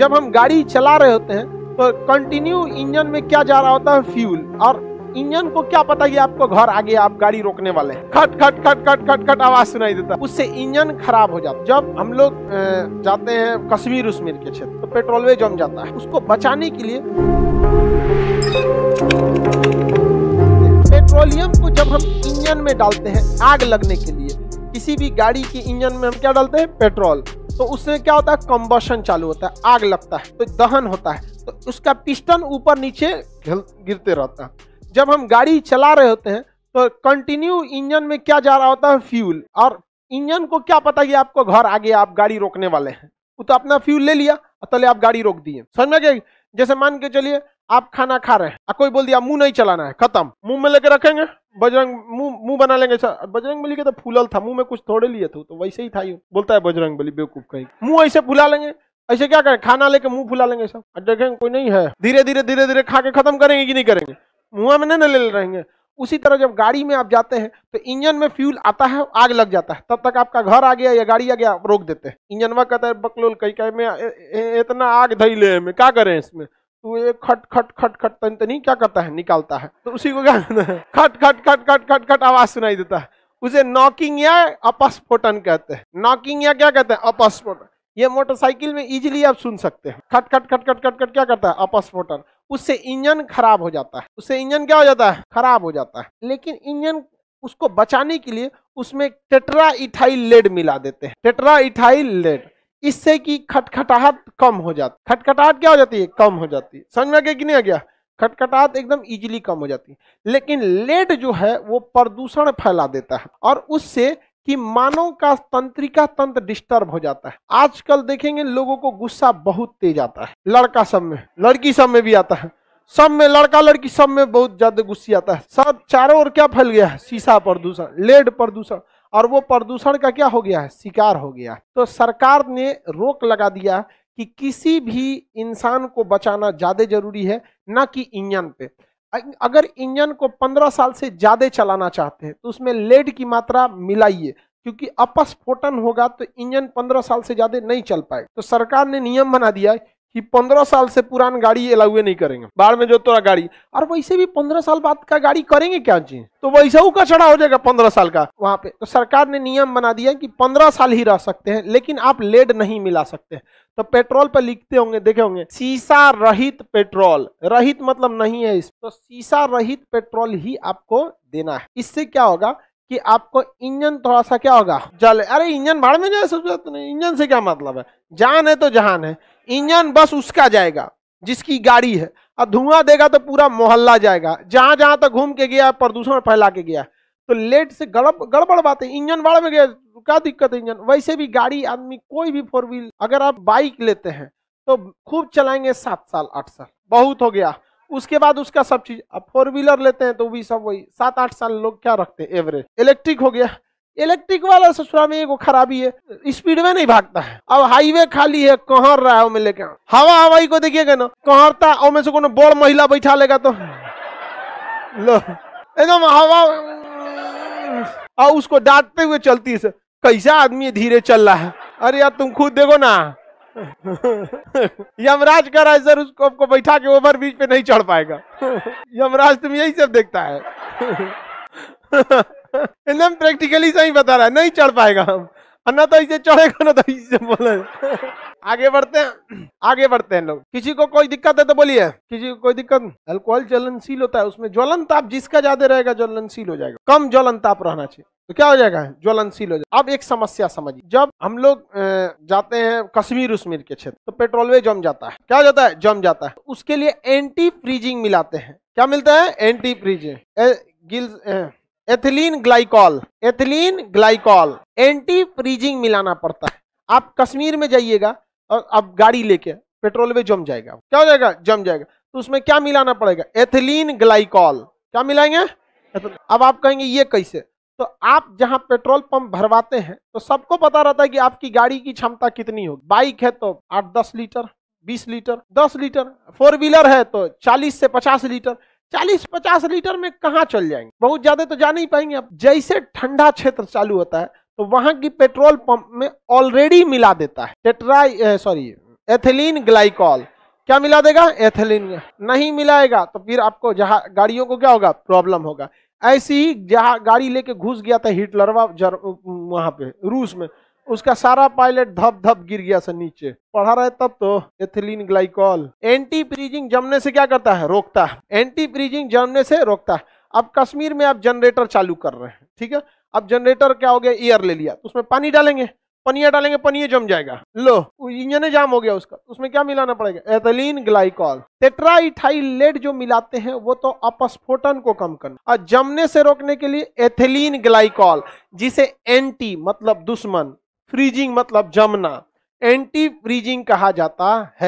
जब हम गाड़ी चला रहे होते हैं तो कंटिन्यू इंजन में क्या जा रहा होता है फ्यूल और इंजन को क्या पता कि आपको घर आगे आप गाड़ी रोकने वाले हैं खट खट खट खट खट खट आवाज सुनाई देता है उससे इंजन खराब हो जाता है जब हम लोग जाते हैं कश्मीर उश्मीर के क्षेत्र तो पेट्रोलवे जम जाता है उसको बचाने के लिए पेट्रोलियम को जब हम इंजन में डालते हैं आग लगने के लिए किसी भी गाड़ी के इंजन में हम क्या डालते हैं पेट्रोल तो उससे क्या होता है कम्बसन चालू होता है आग लगता है तो दहन होता है तो उसका पिस्टन ऊपर नीचे गिरते रहता है जब हम गाड़ी चला रहे होते हैं तो कंटिन्यू इंजन में क्या जा रहा होता है फ्यूल और इंजन को क्या पता कि आपको घर आगे आप गाड़ी रोकने वाले हैं वो तो अपना फ्यूल ले लिया और तले आप गाड़ी रोक दिए समझ में जैसे मान के चलिए आप खाना खा रहे हैं कोई बोल दिया मुंह नहीं चलाना है खत्म मुंह में लेके रखेंगे बजरंग मुंह मुंह बना लेंगे बजरंग बली के तो फूलल था मुंह में कुछ थोड़े लिए थे तो वैसे ही था यू बोलता है बजरंग बली बेवकूफ कहीं मुंह ऐसे फुला लेंगे ऐसे क्या करें खाना लेके मुंह फुला लेंगे सब देखेंगे कोई नहीं है धीरे धीरे धीरे धीरे खा के खत्म करेंगे कि नहीं करेंगे मुंह में नहीं ले रहेंगे उसी तरह जब गाड़ी में आप जाते हैं तो इंजन में फ्यूल आता है आग लग जाता है तब तक आपका घर आ गया या गाड़ी आ गया आप रोक देते हैं इंजनवा कहता है बकलोल कई कह में इतना आग धई ले में क्या करें इसमें तो ये खट खट खट खट तन तनी क्या करता है निकालता है तो उसी को क्या खट खट खट खट खट खट आवाज सुनाई देता है उसे नॉकिंग या अपस्फोटन कहते हैं नॉकिंग या क्या कहते हैं अपस्फोटन ये मोटरसाइकिल में इजीली आप सुन सकते हैं खट खट खट खट खट खट क्या करता है अपस्फोटन उससे इंजन खराब हो जाता है उससे इंजन क्या हो जाता है खराब हो जाता है लेकिन इंजन उसको बचाने के लिए उसमें टेट्रा इथाइल लेड मिला देते हैं टेट्रा इथाइल लेड इससे कि खटखटाहट कम हो जाती खटखटाहट क्या हो जाती है कम हो जाती है समझ में आ गया कि नहीं आ गया खटखटाहट एकदम इजीली कम हो जाती है लेकिन लेड जो है वो प्रदूषण फैला देता है और उससे कि मानव का तंत्रिका तंत्र डिस्टर्ब हो जाता है आजकल देखेंगे लोगों को गुस्सा बहुत तेज आता है लड़का सब में लड़की सब में भी आता है सब में लड़का लड़की सब में बहुत ज्यादा गुस्सा आता है सब चारों ओर क्या फैल गया है शीशा प्रदूषण लेड प्रदूषण और वो प्रदूषण का क्या हो गया है शिकार हो गया है तो सरकार ने रोक लगा दिया कि किसी भी इंसान को बचाना ज़्यादा जरूरी है ना कि इंजन पे अगर इंजन को 15 साल से ज़्यादा चलाना चाहते हैं तो उसमें लेड की मात्रा मिलाइए क्योंकि अपस्फोटन होगा तो इंजन 15 साल से ज़्यादा नहीं चल पाए तो सरकार ने नियम बना दिया कि पंद्रह साल से पुरान गाड़ी अलाउे नहीं करेंगे बाढ़ में जो तोरा गाड़ी और वैसे भी पंद्रह साल बाद का गाड़ी करेंगे क्या चीज तो वैसा वो कचड़ा हो जाएगा पंद्रह साल का वहां पे तो सरकार ने नियम बना दिया कि पंद्रह साल ही रह सकते हैं लेकिन आप लेड नहीं मिला सकते तो पेट्रोल पर पे लिखते होंगे देखे होंगे शीशा रहित पेट्रोल रहित मतलब नहीं है इस तो सीसा रहित पेट्रोल ही आपको देना है इससे क्या होगा कि आपको इंजन थोड़ा सा क्या होगा जल अरे इंजन भाड़ में जाए सब नहीं इंजन से क्या मतलब है जान है तो जहान है इंजन बस उसका जाएगा जिसकी गाड़ी है और धुआं देगा तो पूरा मोहल्ला जाएगा जहां जहां तक घूम के गया प्रदूषण फैला के गया तो लेट से गड़ब गड़बड़ बात है इंजन बाढ़ में गया क्या दिक्कत है इंजन वैसे भी गाड़ी आदमी कोई भी फोर व्हील अगर आप बाइक लेते हैं तो खूब चलाएंगे सात साल आठ साल बहुत हो गया उसके बाद उसका सब चीज अब फोर व्हीलर लेते हैं तो भी सब वही सात आठ साल लोग क्या रखते हैं एवरेज इलेक्ट्रिक हो गया इलेक्ट्रिक वाला ससुराल में एक खराबी है स्पीड में नहीं भागता है अब हाईवे खाली है कहर रहा है लेके हवा हवाई को देखिएगा ना कहरता और में से को बड़ महिला बैठा लेगा तो लो एकदम हवा और उसको डांटते हुए चलती है कैसा आदमी धीरे चल रहा है अरे यार तुम खुद देखो ना यमराज कह रहा है सर उसको आपको बैठा के ओवर ब्रिज पे नहीं चढ़ पाएगा यमराज तुम यही सब देखता है एकदम प्रैक्टिकली सही बता रहा है नहीं चढ़ पाएगा हम ना तो इसे चढ़ेगा ना तो इसे बोले आगे बढ़ते हैं आगे बढ़ते हैं लोग किसी को कोई दिक्कत है तो बोलिए किसी को कोई दिक्कत अल्कोहल ज्वलनशील होता है उसमें ज्वलन ताप जिसका ज्यादा रहेगा ज्वलनशील हो जाएगा कम ज्वलन ताप रहना चाहिए तो क्या हो जाएगा ज्वलनशील हो जाएगा अब एक समस्या समझिए जब हम लोग जाते हैं कश्मीर उश्मीर के क्षेत्र तो पेट्रोल वे जम जाता है क्या जाता है जम जाता है उसके लिए एंटी फ्रीजिंग मिलाते हैं क्या मिलता है anti freezing ethylene glycol ethylene glycol anti freezing मिलाना पड़ता है आप कश्मीर में जाइएगा और आप गाड़ी लेके पेट्रोल वे जम जाएगा क्या हो जाएगा जम जाएगा तो उसमें क्या मिलाना पड़ेगा एथिलीन ग्लाइकॉल क्या मिलाएंगे अब आप कहेंगे ये कैसे तो आप जहां पेट्रोल पंप भरवाते हैं तो सबको पता रहता है कि आपकी गाड़ी की क्षमता कितनी होगी बाइक है तो आठ दस लीटर बीस लीटर दस लीटर फोर व्हीलर है तो चालीस से पचास लीटर चालीस पचास लीटर में कहाँ चल जाएंगे बहुत ज्यादा तो जा नहीं पाएंगे आप जैसे ठंडा क्षेत्र चालू होता है तो वहां की पेट्रोल पंप में ऑलरेडी मिला देता है टेट्राई सॉरी एथिलीन ग्लाइकॉल क्या मिला देगा एथिलीन नहीं मिलाएगा तो फिर आपको जहां गाड़ियों को क्या होगा प्रॉब्लम होगा ऐसी ही जहाँ गाड़ी लेके घुस गया था हिटलरवा वहां पे रूस में उसका सारा पायलट धप धप गिर गया सर नीचे पढ़ा रहे तब तो एथिलीन ग्लाइकॉल एंटी फ्रीजिंग जमने से क्या करता है रोकता है एंटी फ्रीजिंग जमने से रोकता है अब कश्मीर में आप जनरेटर चालू कर रहे हैं ठीक है अब जनरेटर क्या हो गया ईयर ले लिया तो उसमें पानी डालेंगे पनिया डालेंगे पनिया जम जाएगा लो इंजन जाम हो गया उसका उसमें क्या मिलाना पड़ेगा एथलीन ग्लाइकॉल टेट्रा लेड जो मिलाते हैं वो तो अपस्फोटन को कम करना और जमने से रोकने के लिए एथलीन ग्लाइकॉल जिसे एंटी मतलब दुश्मन फ्रीजिंग मतलब जमना एंटी फ्रीजिंग कहा जाता है